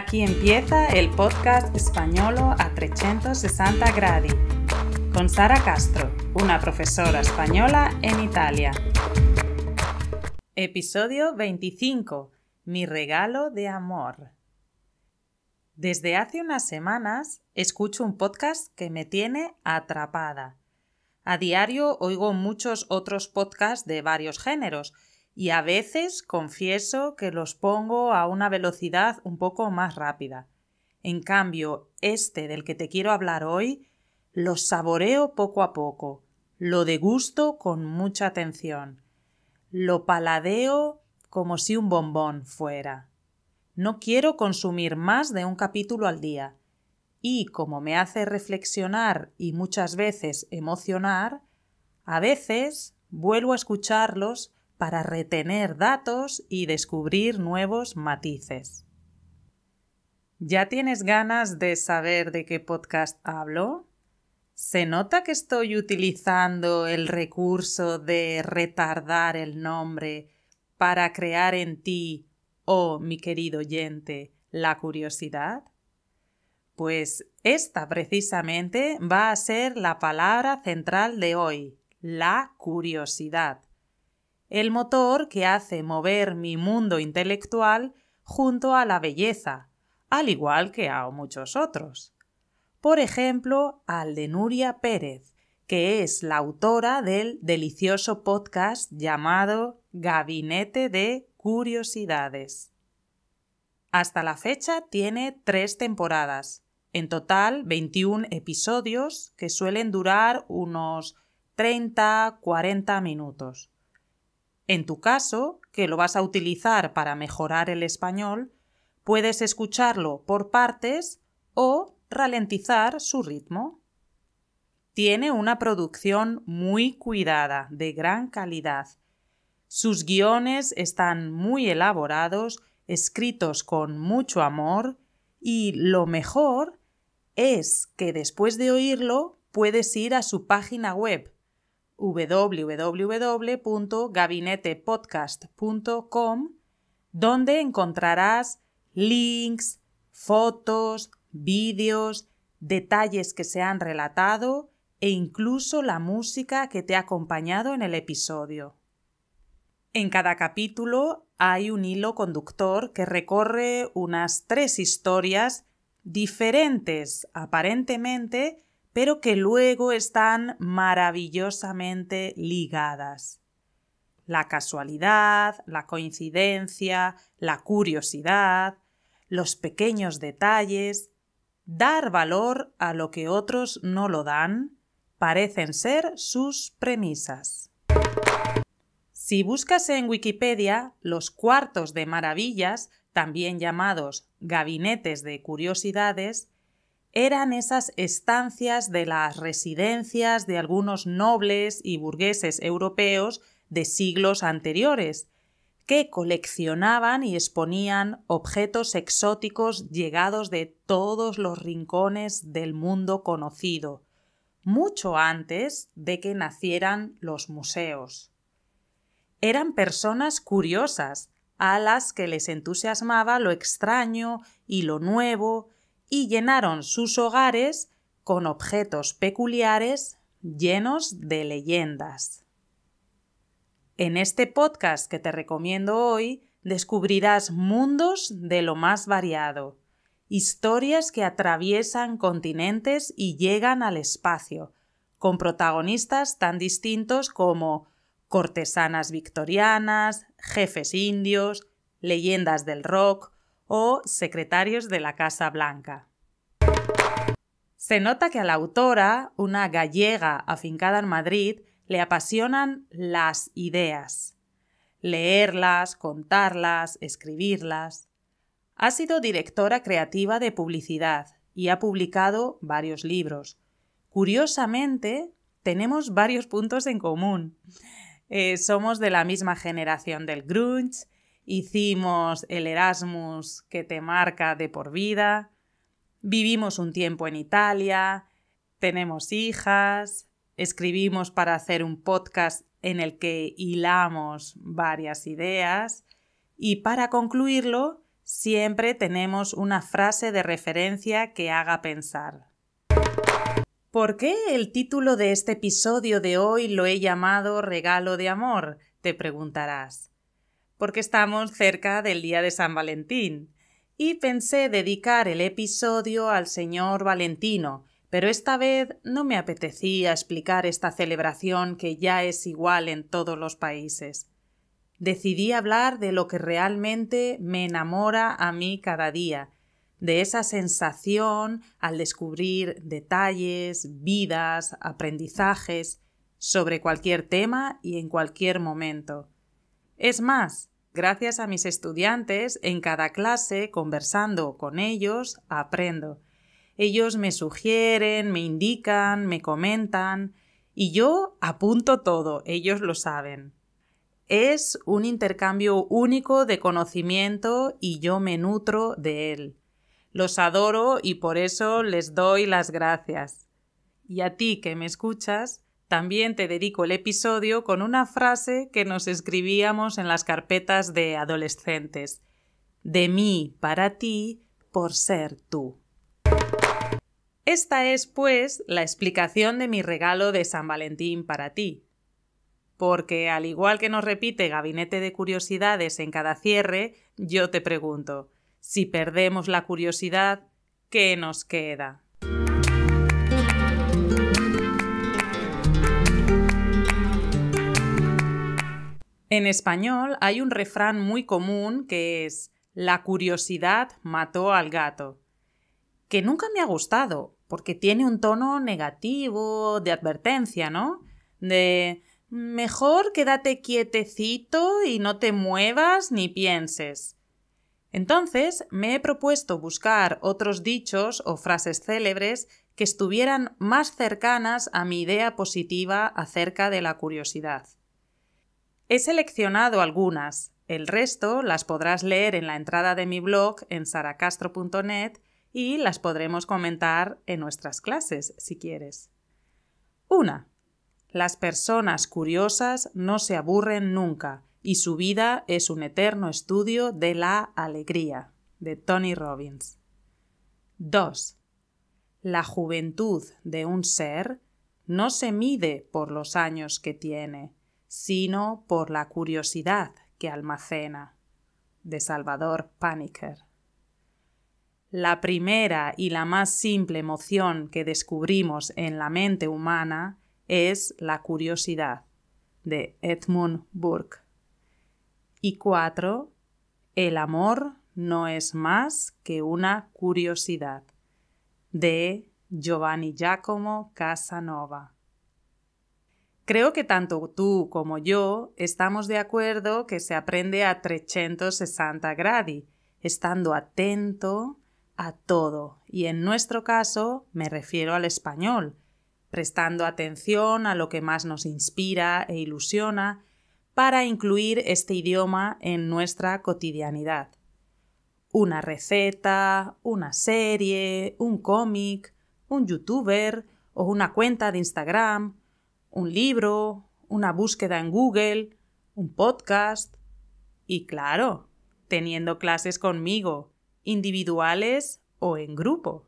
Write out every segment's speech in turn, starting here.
Aquí empieza el podcast españolo a 360 gradi con Sara Castro, una profesora española en Italia. Episodio 25. Mi regalo de amor. Desde hace unas semanas escucho un podcast que me tiene atrapada. A diario oigo muchos otros podcasts de varios géneros, y a veces confieso que los pongo a una velocidad un poco más rápida. En cambio, este del que te quiero hablar hoy, lo saboreo poco a poco, lo degusto con mucha atención, lo paladeo como si un bombón fuera. No quiero consumir más de un capítulo al día, y como me hace reflexionar y muchas veces emocionar, a veces vuelvo a escucharlos para retener datos y descubrir nuevos matices. ¿Ya tienes ganas de saber de qué podcast hablo? ¿Se nota que estoy utilizando el recurso de retardar el nombre para crear en ti, oh mi querido oyente, la curiosidad? Pues esta precisamente va a ser la palabra central de hoy, la curiosidad el motor que hace mover mi mundo intelectual junto a la belleza, al igual que a muchos otros. Por ejemplo, al de Nuria Pérez, que es la autora del delicioso podcast llamado Gabinete de Curiosidades. Hasta la fecha tiene tres temporadas, en total 21 episodios que suelen durar unos 30-40 minutos. En tu caso, que lo vas a utilizar para mejorar el español, puedes escucharlo por partes o ralentizar su ritmo. Tiene una producción muy cuidada, de gran calidad. Sus guiones están muy elaborados, escritos con mucho amor y lo mejor es que después de oírlo puedes ir a su página web www.gabinetepodcast.com, donde encontrarás links, fotos, vídeos, detalles que se han relatado e incluso la música que te ha acompañado en el episodio. En cada capítulo hay un hilo conductor que recorre unas tres historias diferentes aparentemente pero que luego están maravillosamente ligadas. La casualidad, la coincidencia, la curiosidad, los pequeños detalles, dar valor a lo que otros no lo dan, parecen ser sus premisas. Si buscas en Wikipedia, los cuartos de maravillas, también llamados gabinetes de curiosidades, eran esas estancias de las residencias de algunos nobles y burgueses europeos de siglos anteriores, que coleccionaban y exponían objetos exóticos llegados de todos los rincones del mundo conocido, mucho antes de que nacieran los museos. Eran personas curiosas, a las que les entusiasmaba lo extraño y lo nuevo, y llenaron sus hogares con objetos peculiares llenos de leyendas. En este podcast que te recomiendo hoy descubrirás mundos de lo más variado, historias que atraviesan continentes y llegan al espacio, con protagonistas tan distintos como cortesanas victorianas, jefes indios, leyendas del rock, o secretarios de la Casa Blanca. Se nota que a la autora, una gallega afincada en Madrid, le apasionan las ideas. Leerlas, contarlas, escribirlas. Ha sido directora creativa de publicidad y ha publicado varios libros. Curiosamente, tenemos varios puntos en común. Eh, somos de la misma generación del grunge, hicimos el Erasmus que te marca de por vida, vivimos un tiempo en Italia, tenemos hijas, escribimos para hacer un podcast en el que hilamos varias ideas y para concluirlo siempre tenemos una frase de referencia que haga pensar. ¿Por qué el título de este episodio de hoy lo he llamado Regalo de Amor? te preguntarás porque estamos cerca del día de San Valentín. Y pensé dedicar el episodio al señor Valentino, pero esta vez no me apetecía explicar esta celebración que ya es igual en todos los países. Decidí hablar de lo que realmente me enamora a mí cada día, de esa sensación al descubrir detalles, vidas, aprendizajes sobre cualquier tema y en cualquier momento. Es más, Gracias a mis estudiantes, en cada clase, conversando con ellos, aprendo. Ellos me sugieren, me indican, me comentan y yo apunto todo, ellos lo saben. Es un intercambio único de conocimiento y yo me nutro de él. Los adoro y por eso les doy las gracias. Y a ti que me escuchas, también te dedico el episodio con una frase que nos escribíamos en las carpetas de adolescentes. De mí para ti por ser tú. Esta es, pues, la explicación de mi regalo de San Valentín para ti. Porque, al igual que nos repite Gabinete de Curiosidades en cada cierre, yo te pregunto, si perdemos la curiosidad, ¿qué nos queda? En español hay un refrán muy común que es la curiosidad mató al gato, que nunca me ha gustado, porque tiene un tono negativo, de advertencia, ¿no? De mejor quédate quietecito y no te muevas ni pienses. Entonces me he propuesto buscar otros dichos o frases célebres que estuvieran más cercanas a mi idea positiva acerca de la curiosidad. He seleccionado algunas, el resto las podrás leer en la entrada de mi blog en saracastro.net y las podremos comentar en nuestras clases si quieres. 1. Las personas curiosas no se aburren nunca y su vida es un eterno estudio de la alegría, de Tony Robbins. 2. La juventud de un ser no se mide por los años que tiene, sino por la curiosidad que almacena. De Salvador Paniker. La primera y la más simple emoción que descubrimos en la mente humana es la curiosidad, de Edmund Burke. Y cuatro, el amor no es más que una curiosidad, de Giovanni Giacomo Casanova. Creo que tanto tú como yo estamos de acuerdo que se aprende a 360 gradi, estando atento a todo, y en nuestro caso me refiero al español, prestando atención a lo que más nos inspira e ilusiona para incluir este idioma en nuestra cotidianidad. Una receta, una serie, un cómic, un youtuber o una cuenta de Instagram un libro, una búsqueda en Google, un podcast y claro, teniendo clases conmigo, individuales o en grupo.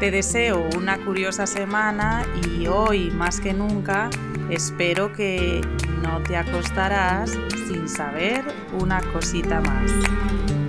Te deseo una curiosa semana y hoy más que nunca espero que no te acostarás sin saber una cosita más.